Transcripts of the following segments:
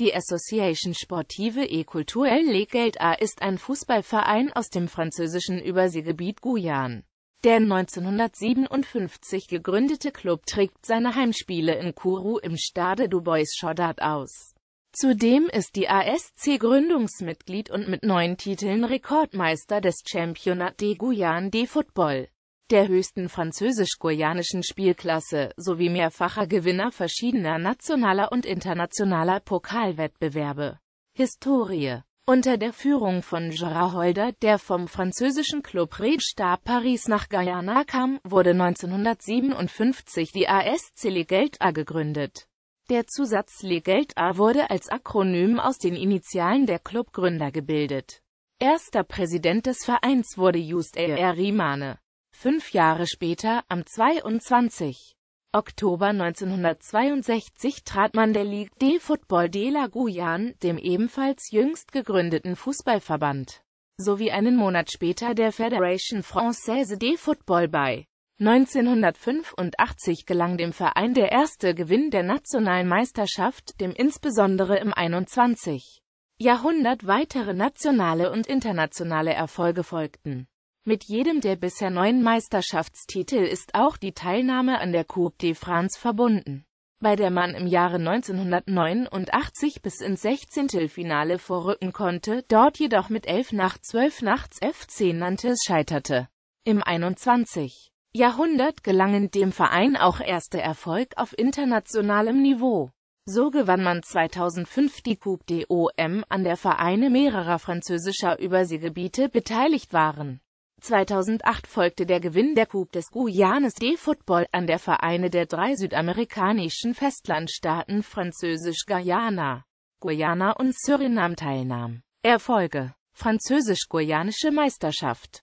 Die Association Sportive et Culturelle Legeld A ist ein Fußballverein aus dem französischen Überseegebiet Guyan. Der 1957 gegründete Club trägt seine Heimspiele in Kourou im Stade du Bois Chaudat aus. Zudem ist die ASC Gründungsmitglied und mit neun Titeln Rekordmeister des Championnat de Guyane de Football der höchsten französisch guayanischen Spielklasse, sowie mehrfacher Gewinner verschiedener nationaler und internationaler Pokalwettbewerbe. Historie unter der Führung von Gerard Holder, der vom französischen Club Red Star Paris nach Guyana kam, wurde 1957 die ASC Legelt A gegründet. Der Zusatz Legelt A wurde als Akronym aus den Initialen der Clubgründer gebildet. Erster Präsident des Vereins wurde Just A. Rimane. Fünf Jahre später, am 22. Oktober 1962 trat man der Ligue de Football de la Guyane, dem ebenfalls jüngst gegründeten Fußballverband, sowie einen Monat später der Fédération Française de Football bei. 1985 gelang dem Verein der erste Gewinn der nationalen Meisterschaft, dem insbesondere im 21. Jahrhundert weitere nationale und internationale Erfolge folgten. Mit jedem der bisher neun Meisterschaftstitel ist auch die Teilnahme an der Coupe de France verbunden, bei der man im Jahre 1989 bis ins 16. Finale vorrücken konnte, dort jedoch mit 11 nachts 12 nachts FC Nantes scheiterte. Im 21. Jahrhundert gelangen dem Verein auch erste Erfolg auf internationalem Niveau. So gewann man 2005 die Coupe DOM, an der Vereine mehrerer französischer Überseegebiete beteiligt waren. 2008 folgte der Gewinn der Coupe des Guyanes de Football an der Vereine der drei südamerikanischen Festlandstaaten Französisch-Guyana, Guyana und Suriname teilnahm. Erfolge Französisch-Guyanische Meisterschaft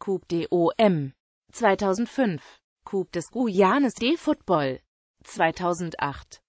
Coupe DOM 2005 Coupe des Guyanes de Football 2008